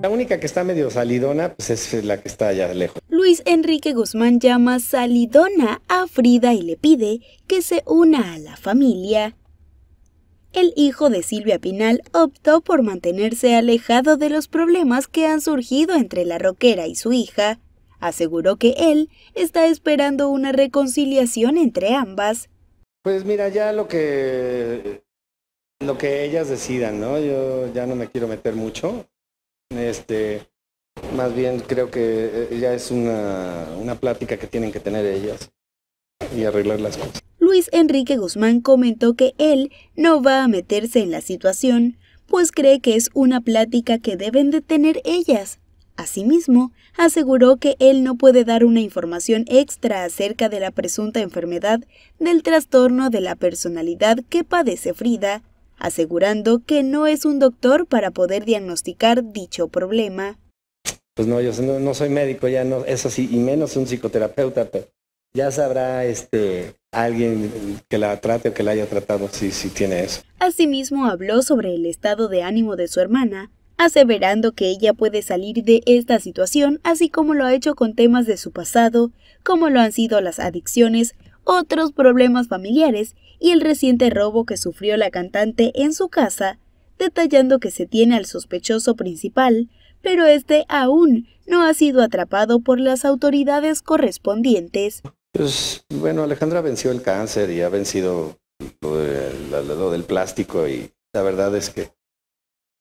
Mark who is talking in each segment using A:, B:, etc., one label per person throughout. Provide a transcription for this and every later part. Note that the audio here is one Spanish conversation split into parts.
A: La única que está medio salidona pues, es la que está allá lejos.
B: Luis Enrique Guzmán llama salidona a Frida y le pide que se una a la familia. El hijo de Silvia Pinal optó por mantenerse alejado de los problemas que han surgido entre la roquera y su hija. Aseguró que él está esperando una reconciliación entre ambas. Pues mira, ya lo
A: que lo que ellas decidan, ¿no? Yo ya no me quiero meter mucho. Este, más bien creo que eh, ya es una, una plática que tienen que tener ellas y arreglar las cosas.
B: Luis Enrique Guzmán comentó que él no va a meterse en la situación, pues cree que es una plática que deben de tener ellas. Asimismo, aseguró que él no puede dar una información extra acerca de la presunta enfermedad del trastorno de la personalidad que padece Frida, asegurando que no es un doctor para poder diagnosticar dicho problema.
A: Pues no, yo no, soy médico, ya no, eso sí, y menos un psicoterapeuta, pero ya sabrá este alguien que la trate o que la haya tratado si, si tiene eso.
B: Asimismo habló sobre el estado de ánimo de su hermana, aseverando que ella puede salir de esta situación, así como lo ha hecho con temas de su pasado, como lo han sido las adicciones, otros problemas familiares y el reciente robo que sufrió la cantante en su casa, detallando que se tiene al sospechoso principal, pero este aún no ha sido atrapado por las autoridades correspondientes.
A: Pues, bueno, Alejandra venció el cáncer y ha vencido lo, del plástico y la verdad es que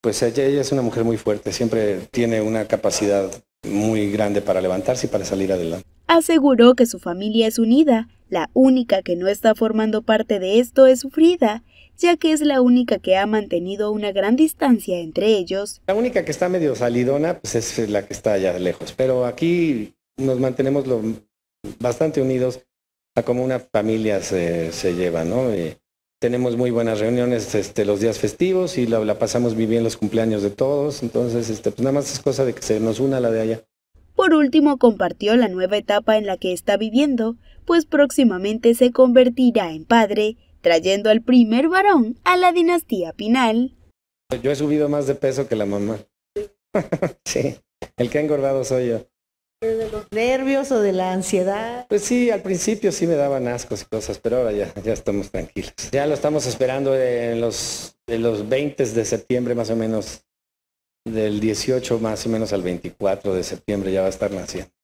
A: pues ella, ella, es una mujer muy fuerte, siempre tiene una capacidad muy grande para levantarse y para salir adelante.
B: Aseguró que su familia es unida la única que no está formando parte de esto es Frida, ya que es la única que ha mantenido una gran distancia entre ellos.
A: La única que está medio salidona pues es la que está allá lejos, pero aquí nos mantenemos bastante unidos a como una familia se, lleva, ¿no? Eh, tenemos muy buenas reuniones este, los días festivos y la, pasamos muy bien los cumpleaños de todos, entonces este, pues nada más es cosa de que se nos una la de allá.
B: Por último, compartió la nueva etapa en la que está viviendo, pues próximamente se convertirá en padre, trayendo al primer varón a la dinastía Pinal.
A: Yo he subido más de peso que la mamá. sí, el que ha engordado soy yo.
B: ¿De los nervios o de la
A: ansiedad? Pues sí, al principio sí me daban ascos y cosas, pero ahora ya, ya estamos tranquilos. Ya lo estamos esperando en los, en los 20 de septiembre más o menos del 18 más o menos al 24 de septiembre ya va a estar naciendo.